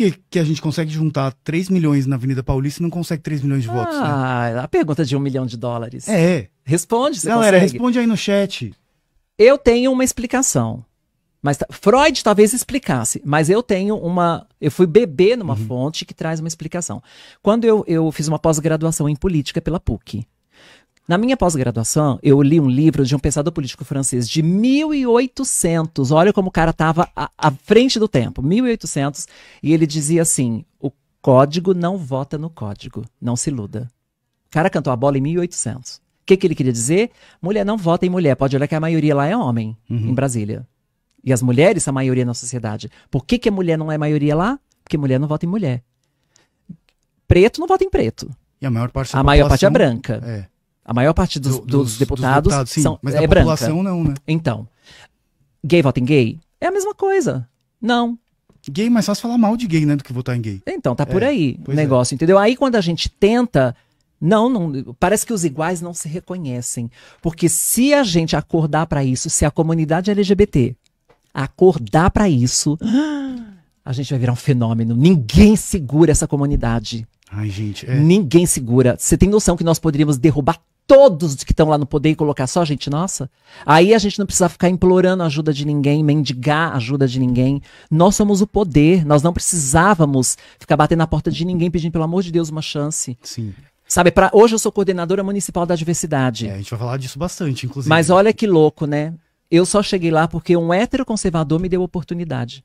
que, que a gente consegue juntar 3 milhões na Avenida Paulista e não consegue 3 milhões de votos? Né? Ah, né? a pergunta de um milhão de dólares. É. Responde, você Galera, consegue. responde aí no chat. Eu tenho uma explicação. Mas Freud talvez explicasse, mas eu tenho uma. Eu fui beber numa uhum. fonte que traz uma explicação. Quando eu, eu fiz uma pós-graduação em política pela PUC, na minha pós-graduação, eu li um livro de um pensador político francês de 1800. Olha como o cara estava à, frente do tempo, 1800. E ele dizia assim: o código não vota no código, não se iluda. O cara cantou a bola em 1800. O que, que ele queria dizer? Mulher não vota em mulher. Pode olhar que a maioria lá é homem, uhum. em Brasília. E as mulheres são a maioria na sociedade. Por que, que a mulher não é maioria lá? Porque mulher não vota em mulher. Preto não vota em preto. E a maior parte, a maior parte é branca. É. A maior parte dos, do, dos, dos deputados, dos sim, são, mas é a população não, né? Então, gay vota em gay? É a mesma coisa. Não. Gay mas só se falar mal de gay, né, do que votar em gay. Então, tá é, por é, aí o negócio, é. entendeu? Aí quando a gente tenta... Não, não, parece que os iguais não se reconhecem. Porque se a gente acordar para isso, se a comunidade LGBT acordar para isso, a gente vai virar um fenômeno. Ninguém segura essa comunidade. Ai, gente. É... Ninguém segura. Você tem noção que nós poderíamos derrubar todos que estão lá no poder e colocar só a gente nossa, aí a gente não precisa ficar implorando ajuda de ninguém, mendigar ajuda de ninguém. Nós somos o poder, nós não precisávamos ficar batendo na porta de ninguém pedindo, pelo amor de Deus, uma chance. Sim. Sabe, pra, hoje eu sou coordenadora municipal da diversidade. É, a gente vai falar disso bastante, inclusive. Mas olha que louco, né? Eu só cheguei lá porque um hétero conservador me deu oportunidade.